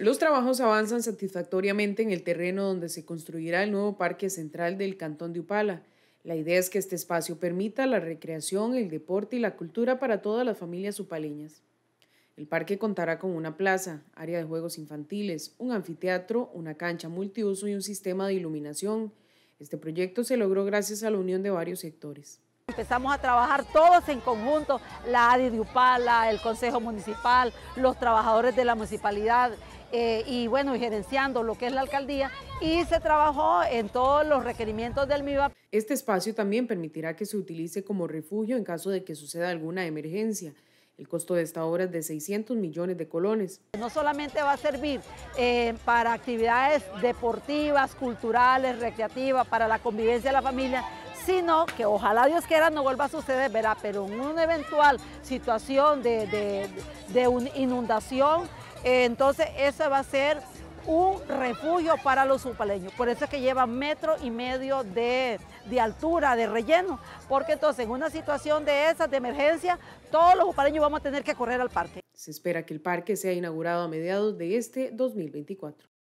Los trabajos avanzan satisfactoriamente en el terreno donde se construirá el nuevo parque central del Cantón de Upala. La idea es que este espacio permita la recreación, el deporte y la cultura para todas las familias upaleñas. El parque contará con una plaza, área de juegos infantiles, un anfiteatro, una cancha multiuso y un sistema de iluminación. Este proyecto se logró gracias a la unión de varios sectores empezamos a trabajar todos en conjunto, la ADI de Upala, el Consejo Municipal, los trabajadores de la municipalidad, eh, y bueno, gerenciando lo que es la alcaldía y se trabajó en todos los requerimientos del MIVA. Este espacio también permitirá que se utilice como refugio en caso de que suceda alguna emergencia. El costo de esta obra es de 600 millones de colones. No solamente va a servir eh, para actividades deportivas, culturales, recreativas, para la convivencia de la familia, sino que ojalá Dios quiera no vuelva a suceder, ¿verdad? Pero en una eventual situación de, de, inundación, eh, entonces eso va a ser un refugio para los upaleños. Por eso es que lleva metro y medio de, de, altura, de relleno, porque entonces en una situación de esas, de emergencia, todos los upaleños vamos a tener que correr al parque. Se espera que el parque sea inaugurado a mediados de este 2024.